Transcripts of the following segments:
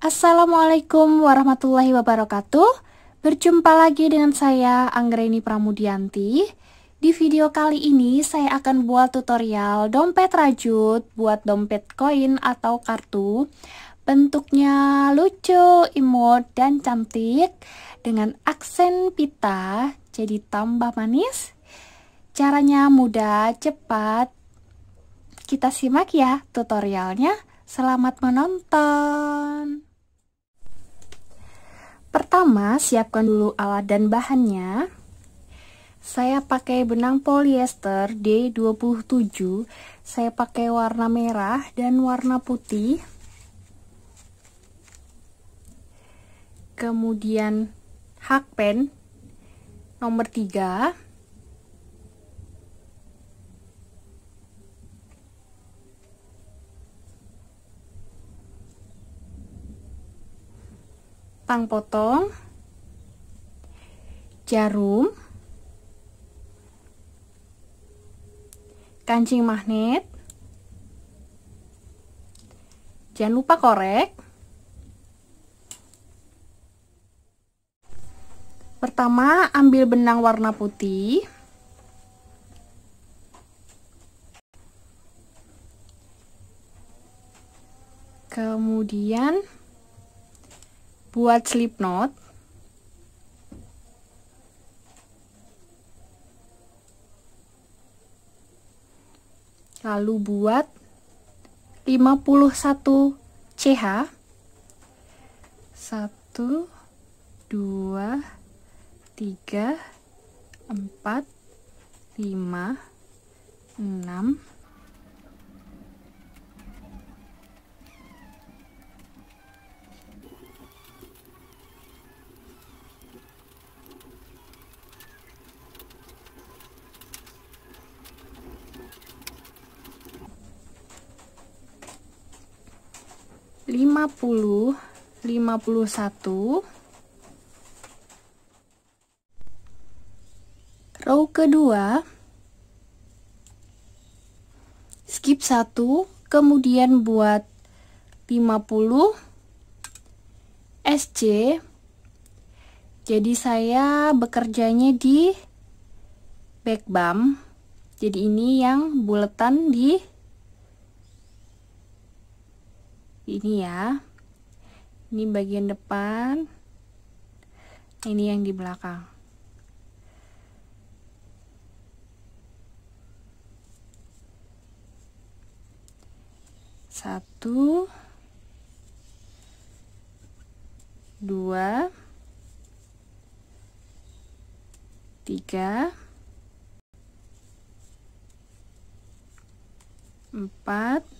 Assalamualaikum warahmatullahi wabarakatuh. Berjumpa lagi dengan saya Anggreni Pramudianti. Di video kali ini saya akan buat tutorial dompet rajut buat dompet koin atau kartu. Bentuknya lucu, imut dan cantik dengan aksen pita jadi tambah manis. Caranya mudah, cepat. Kita simak ya tutorialnya. Selamat menonton. Pertama, siapkan dulu alat dan bahannya. Saya pakai benang polyester D27. Saya pakai warna merah dan warna putih. Kemudian hakpen nomor 3 pang potong jarum kancing magnet jangan lupa korek pertama ambil benang warna putih kemudian buat slip knot lalu buat 51 CH 1 2 3 4 5 6 50 51 row kedua skip 1 kemudian buat 50 SC jadi saya bekerjanya di back bump jadi ini yang buletan di ini ya ini bagian depan ini yang di belakang satu dua tiga empat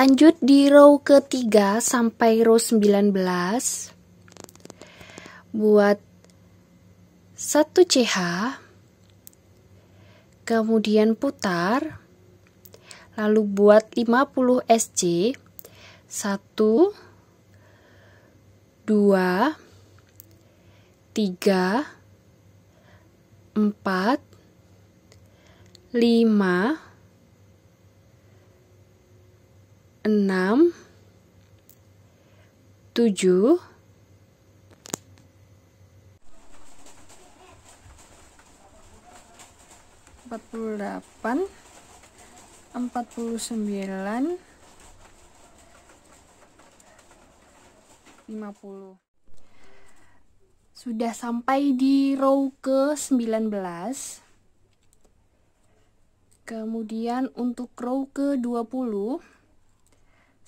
Lanjut di row ketiga sampai row 19 buat 1 CH kemudian putar lalu buat 50 SC 1 2 3 4 5 6 enam, tujuh, empat puluh delapan, empat puluh sembilan, lima puluh. Sudah sampai di row ke sembilan belas. Kemudian untuk row ke dua puluh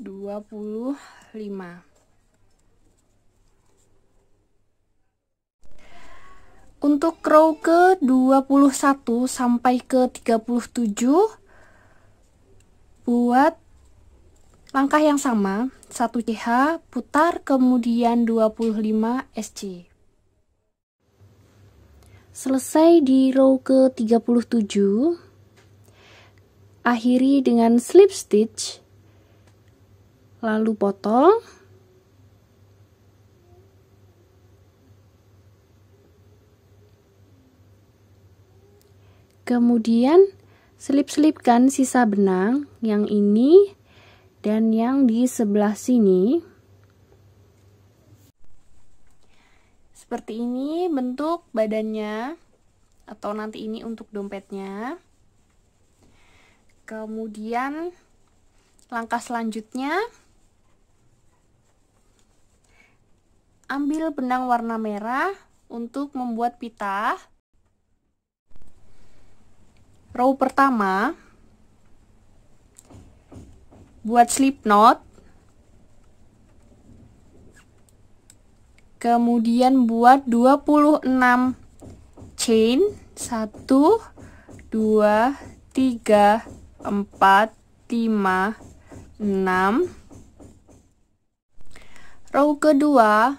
25 Untuk row ke 21 sampai ke 37 buat langkah yang sama 1 CH putar kemudian 25 SC Selesai di row ke 37 akhiri dengan slip stitch lalu potong kemudian selip-selipkan sisa benang yang ini dan yang di sebelah sini seperti ini bentuk badannya atau nanti ini untuk dompetnya kemudian langkah selanjutnya ambil benang warna merah untuk membuat pita row pertama buat slip knot kemudian buat 26 chain 1 2 3 4 5 6 row kedua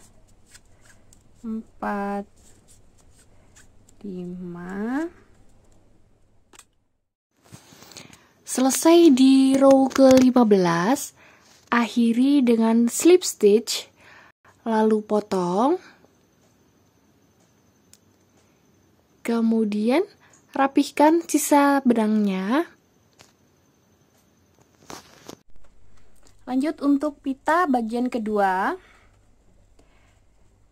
empat lima selesai di row ke-15 akhiri dengan slip stitch lalu potong kemudian rapihkan sisa benangnya lanjut untuk pita bagian kedua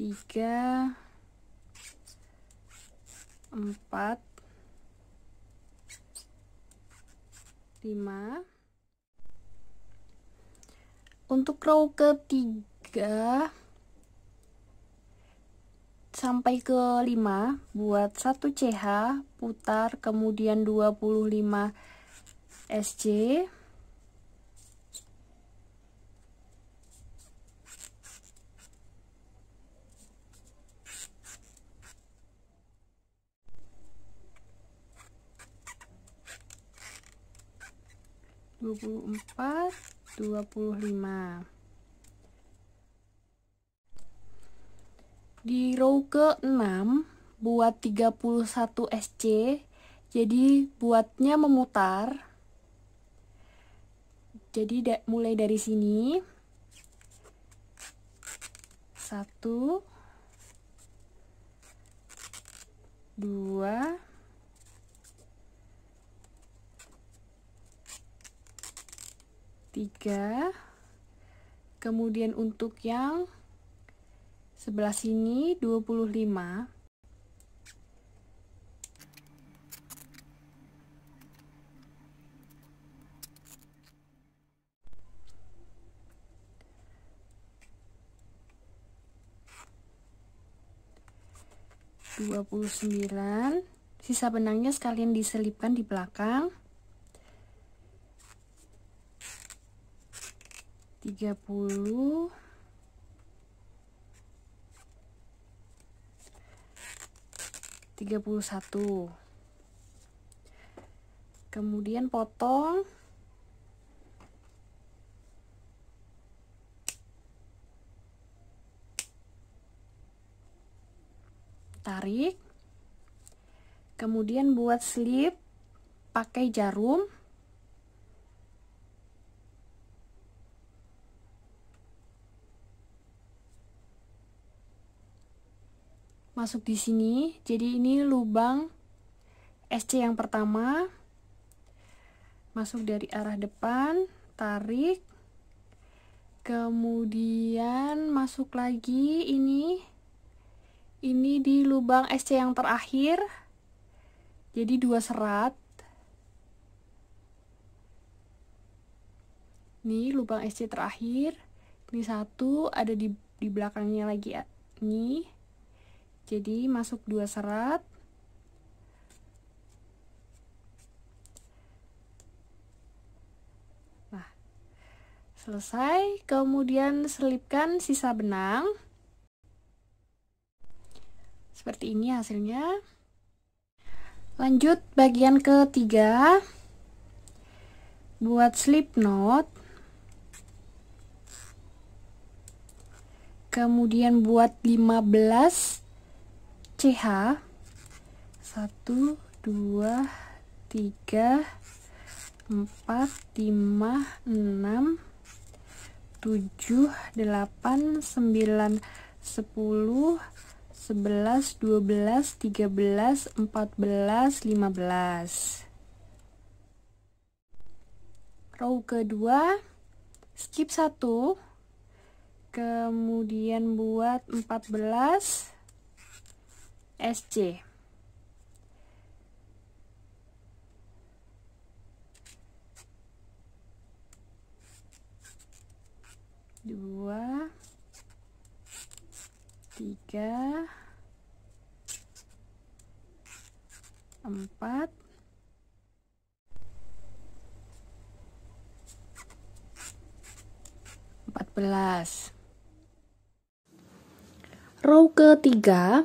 tiga empat lima untuk row ketiga sampai ke 5 buat 1 CH putar kemudian 25 SC 24 25 di row ke 6 buat 31 SC jadi buatnya memutar jadi da mulai dari sini 1 2 3 tiga, kemudian untuk yang sebelah sini 25 29 sisa benangnya sekalian diselipkan di belakang 30 31 kemudian potong tarik kemudian buat slip pakai jarum masuk di sini jadi ini lubang SC yang pertama masuk dari arah depan tarik kemudian masuk lagi ini ini di lubang SC yang terakhir jadi dua serat ini lubang SC terakhir ini satu ada di di belakangnya lagi ya jadi masuk dua serat nah selesai kemudian selipkan sisa benang seperti ini hasilnya lanjut bagian ketiga buat slip knot kemudian buat 15 CH 1 2 3 4 5 6 7 8 9 10 11 12 13 14 15 row kedua skip 1 kemudian buat 14 SC. Dua, tiga, empat, empat belas. Row ketiga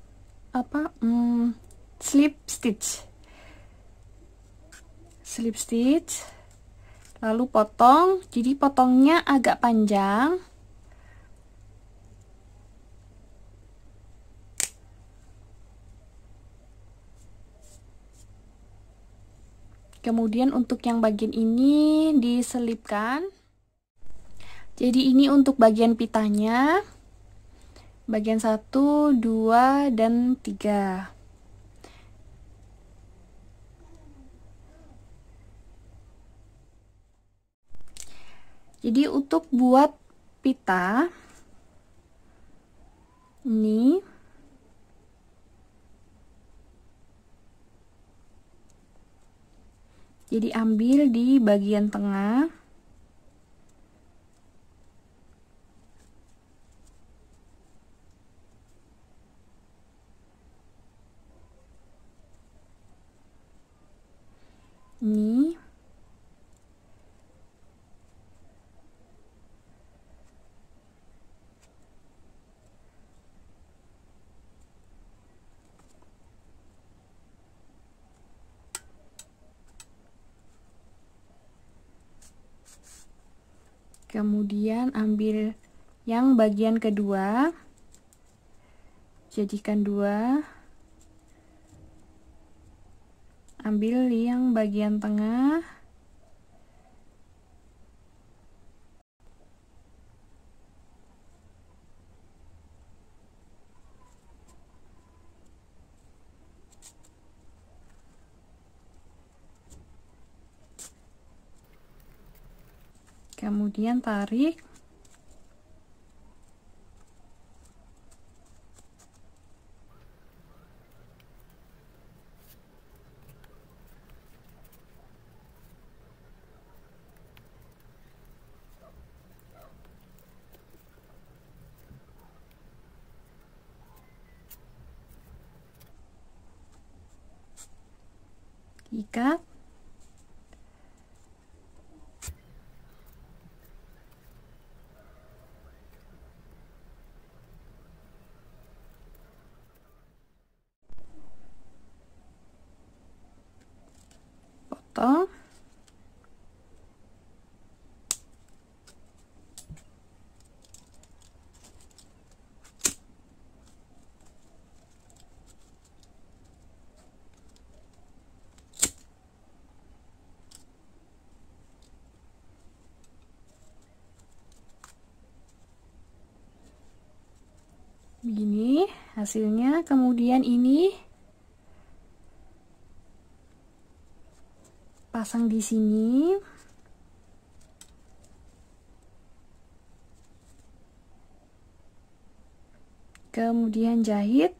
apa hmm, slip stitch slip stitch lalu potong jadi potongnya agak panjang kemudian untuk yang bagian ini diselipkan jadi ini untuk bagian pitanya bagian 1, 2, dan 3. Jadi untuk buat pita ini jadi ambil di bagian tengah kemudian ambil yang bagian kedua jadikan dua ambil yang bagian tengah kemudian tarik ikat hasilnya kemudian ini pasang di sini kemudian jahit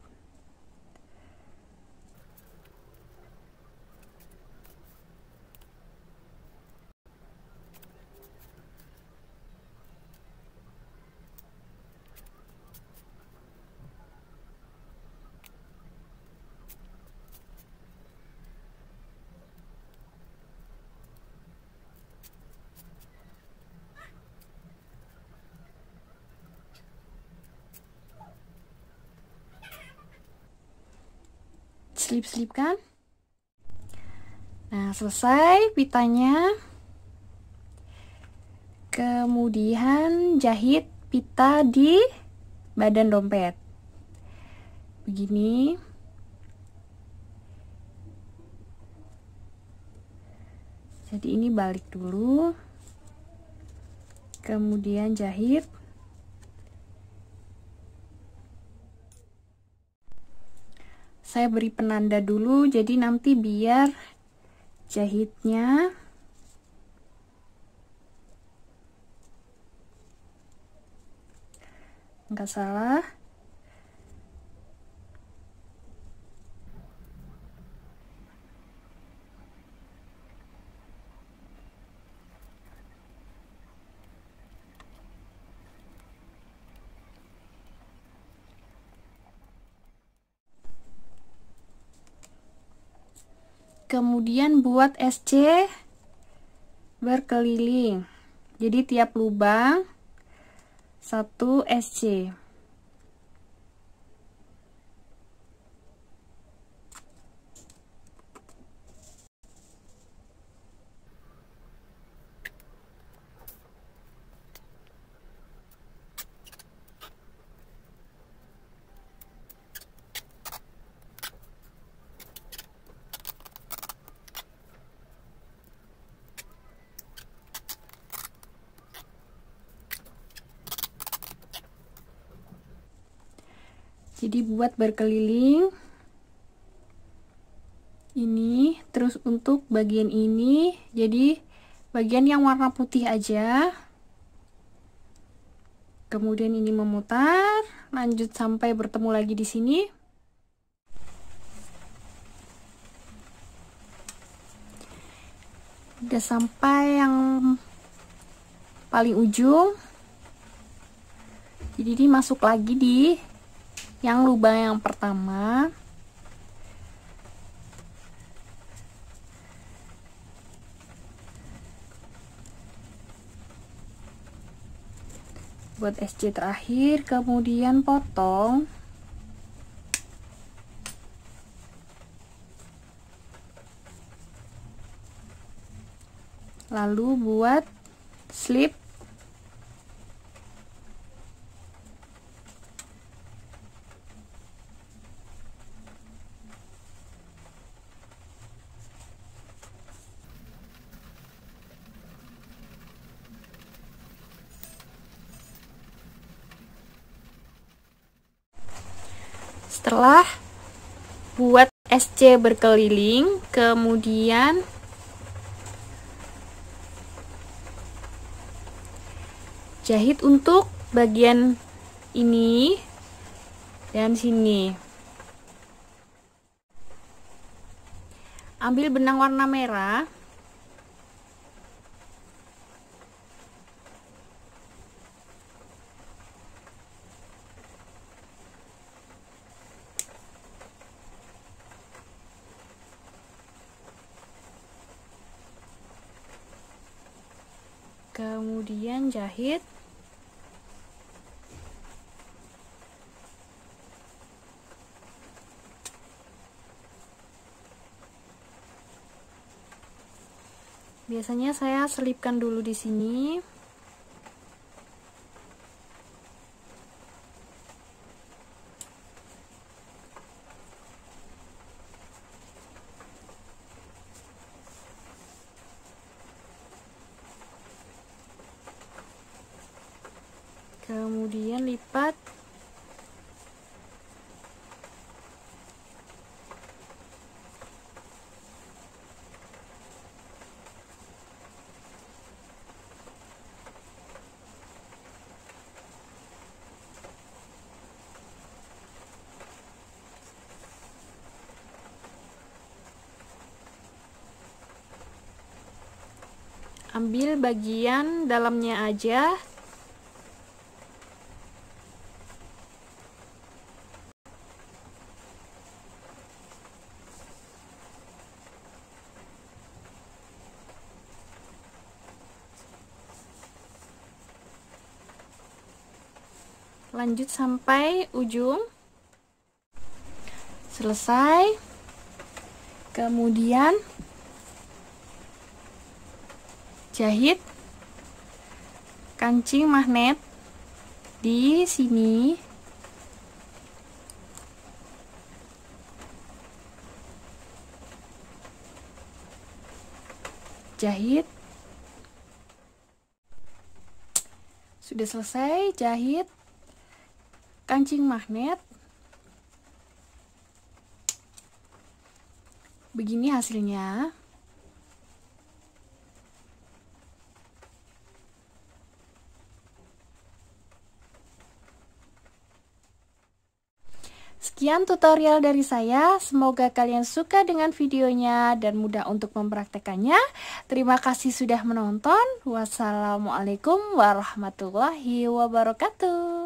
selip selipkan nah selesai pitanya kemudian jahit pita di badan dompet begini jadi ini balik dulu kemudian jahit saya beri penanda dulu jadi nanti biar jahitnya enggak salah kemudian buat SC berkeliling jadi tiap lubang satu SC jadi buat berkeliling ini terus untuk bagian ini jadi bagian yang warna putih aja kemudian ini memutar lanjut sampai bertemu lagi di sini udah sampai yang paling ujung jadi ini masuk lagi di yang lubang yang pertama buat SC terakhir kemudian potong lalu buat slip C berkeliling, kemudian jahit untuk bagian ini dan sini. Ambil benang warna merah kemudian jahit biasanya saya selipkan dulu di sini ambil bagian dalamnya aja lanjut sampai ujung selesai kemudian jahit kancing magnet di sini jahit sudah selesai jahit kancing magnet begini hasilnya Sekian tutorial dari saya, semoga kalian suka dengan videonya dan mudah untuk mempraktekannya. Terima kasih sudah menonton. Wassalamualaikum warahmatullahi wabarakatuh.